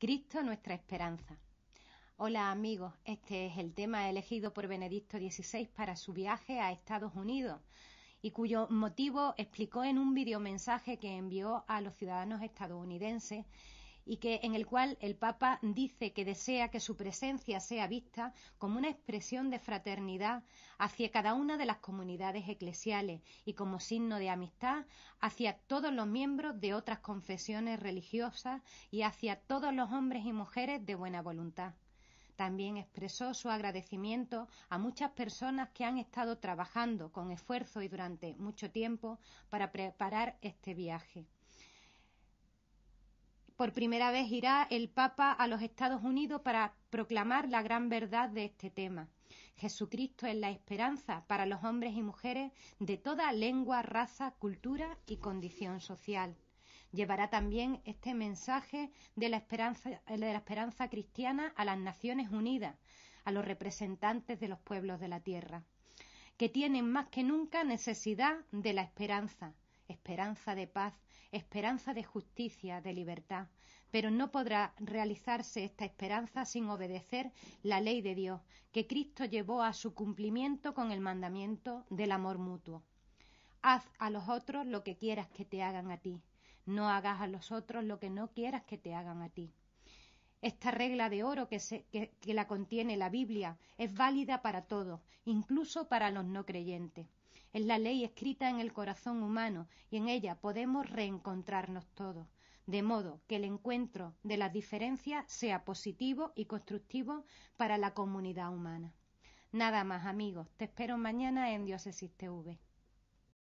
Cristo nuestra esperanza. Hola amigos, este es el tema elegido por Benedicto XVI para su viaje a Estados Unidos y cuyo motivo explicó en un videomensaje que envió a los ciudadanos estadounidenses y que en el cual el Papa dice que desea que su presencia sea vista como una expresión de fraternidad hacia cada una de las comunidades eclesiales y como signo de amistad hacia todos los miembros de otras confesiones religiosas y hacia todos los hombres y mujeres de buena voluntad. También expresó su agradecimiento a muchas personas que han estado trabajando con esfuerzo y durante mucho tiempo para preparar este viaje. Por primera vez irá el Papa a los Estados Unidos para proclamar la gran verdad de este tema. Jesucristo es la esperanza para los hombres y mujeres de toda lengua, raza, cultura y condición social. Llevará también este mensaje de la esperanza, cristiana a las Naciones Unidas, a los representantes de los pueblos de la tierra, que tienen más que nunca necesidad de la esperanza, esperanza de paz, esperanza de justicia, de libertad. Pero no podrá realizarse esta esperanza sin obedecer la ley de Dios, que Cristo llevó a su cumplimiento con el mandamiento del amor mutuo. Haz a los otros lo que quieras que te hagan a ti. No hagas a los otros lo que no quieras que te hagan a ti. Esta regla de oro que, la contiene la Biblia es válida para todos, incluso para los no creyentes. Es la ley escrita en el corazón humano y en ella podemos reencontrarnos todos, de modo que el encuentro de las diferencias sea positivo y constructivo para la comunidad humana. Nada más amigos, te espero mañana en Diócesis TV.